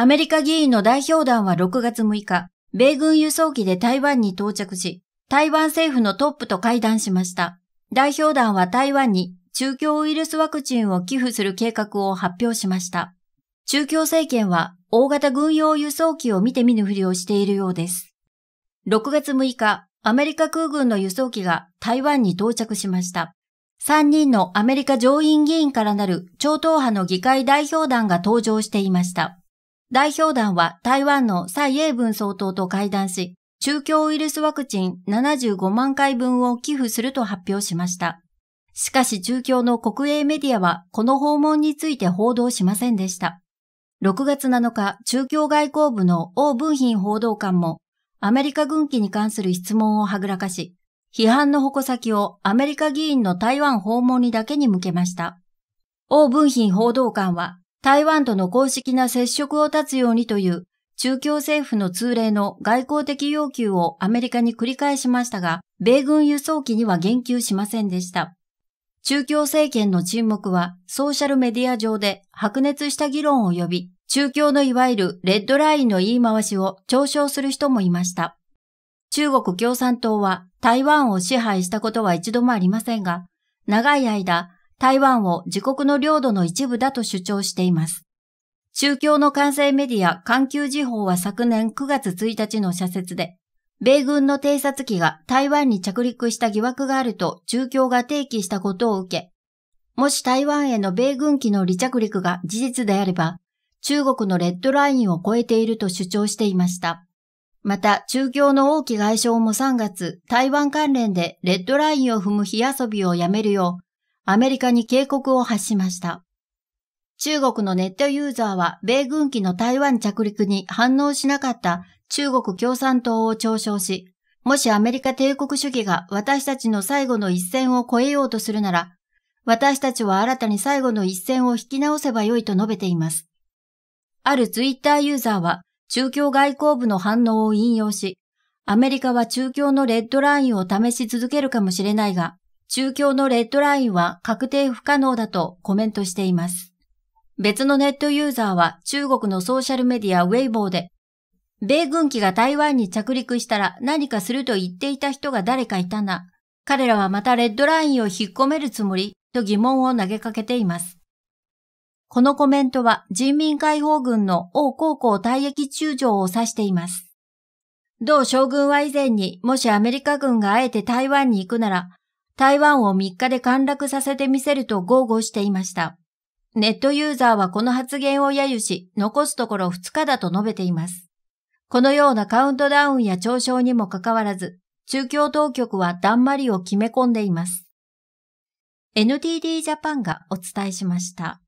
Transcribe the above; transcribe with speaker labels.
Speaker 1: アメリカ議員の代表団は6月6日、米軍輸送機で台湾に到着し、台湾政府のトップと会談しました。代表団は台湾に中共ウイルスワクチンを寄付する計画を発表しました。中共政権は大型軍用輸送機を見て見ぬふりをしているようです。6月6日、アメリカ空軍の輸送機が台湾に到着しました。3人のアメリカ上院議員からなる超党派の議会代表団が登場していました。代表団は台湾の蔡英文総統と会談し、中共ウイルスワクチン75万回分を寄付すると発表しました。しかし中共の国営メディアはこの訪問について報道しませんでした。6月7日、中共外交部の王文賓報道官もアメリカ軍機に関する質問をはぐらかし、批判の矛先をアメリカ議員の台湾訪問にだけに向けました。王文賓報道官は台湾との公式な接触を断つようにという中共政府の通例の外交的要求をアメリカに繰り返しましたが、米軍輸送機には言及しませんでした。中共政権の沈黙はソーシャルメディア上で白熱した議論を呼び、中共のいわゆるレッドラインの言い回しを嘲笑する人もいました。中国共産党は台湾を支配したことは一度もありませんが、長い間台湾を自国の領土の一部だと主張しています。宗教の関西メディア環球時報は昨年9月1日の社説で、米軍の偵察機が台湾に着陸した疑惑があると中共が提起したことを受け、もし台湾への米軍機の離着陸が事実であれば、中国のレッドラインを超えていると主張していました。また、中共の王毅外相も3月、台湾関連でレッドラインを踏む火遊びをやめるよう、アメリカに警告を発しました。中国のネットユーザーは米軍機の台湾着陸に反応しなかった中国共産党を嘲笑し、もしアメリカ帝国主義が私たちの最後の一線を越えようとするなら、私たちは新たに最後の一線を引き直せばよいと述べています。あるツイッターユーザーは中共外交部の反応を引用し、アメリカは中共のレッドラインを試し続けるかもしれないが、中共のレッドラインは確定不可能だとコメントしています。別のネットユーザーは中国のソーシャルメディアウェイボーで、米軍機が台湾に着陸したら何かすると言っていた人が誰かいたな。彼らはまたレッドラインを引っ込めるつもりと疑問を投げかけています。このコメントは人民解放軍の王高校退役中将を指しています。同将軍は以前にもしアメリカ軍があえて台湾に行くなら台湾を3日で陥落させてみせると豪語していました。ネットユーザーはこの発言を揶揄し、残すところ2日だと述べています。このようなカウントダウンや嘲笑にもかかわらず、中共当局はだんまりを決め込んでいます。NTD ジャパンがお伝えしました。